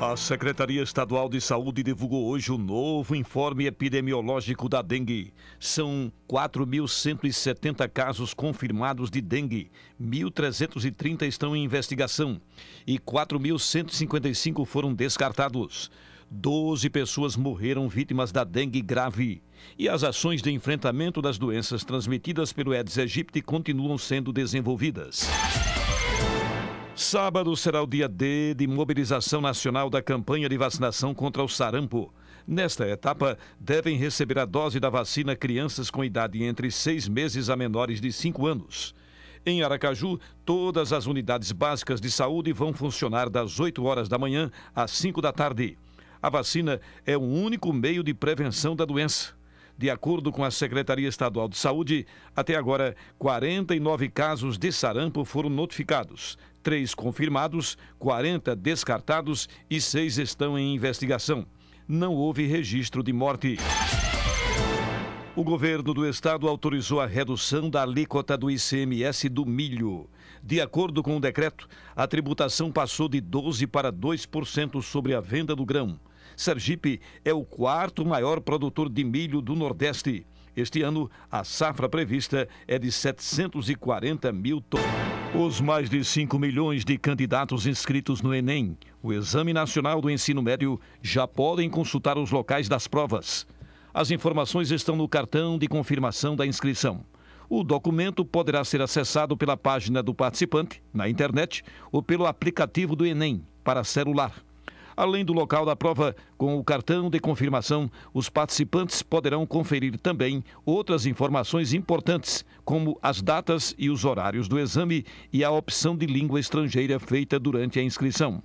A Secretaria Estadual de Saúde divulgou hoje o novo informe epidemiológico da dengue. São 4.170 casos confirmados de dengue, 1.330 estão em investigação e 4.155 foram descartados. 12 pessoas morreram vítimas da dengue grave. E as ações de enfrentamento das doenças transmitidas pelo Aedes aegypti continuam sendo desenvolvidas. Sábado será o dia D de mobilização nacional da campanha de vacinação contra o sarampo. Nesta etapa, devem receber a dose da vacina crianças com idade entre seis meses a menores de cinco anos. Em Aracaju, todas as unidades básicas de saúde vão funcionar das 8 horas da manhã às 5 da tarde. A vacina é o único meio de prevenção da doença. De acordo com a Secretaria Estadual de Saúde, até agora, 49 casos de sarampo foram notificados, três confirmados, 40 descartados e 6 estão em investigação. Não houve registro de morte. O governo do estado autorizou a redução da alíquota do ICMS do milho. De acordo com o decreto, a tributação passou de 12% para 2% sobre a venda do grão. Sergipe é o quarto maior produtor de milho do Nordeste. Este ano, a safra prevista é de 740 mil toneladas. Os mais de 5 milhões de candidatos inscritos no Enem, o Exame Nacional do Ensino Médio, já podem consultar os locais das provas. As informações estão no cartão de confirmação da inscrição. O documento poderá ser acessado pela página do participante, na internet, ou pelo aplicativo do Enem, para celular. Além do local da prova, com o cartão de confirmação, os participantes poderão conferir também outras informações importantes, como as datas e os horários do exame e a opção de língua estrangeira feita durante a inscrição.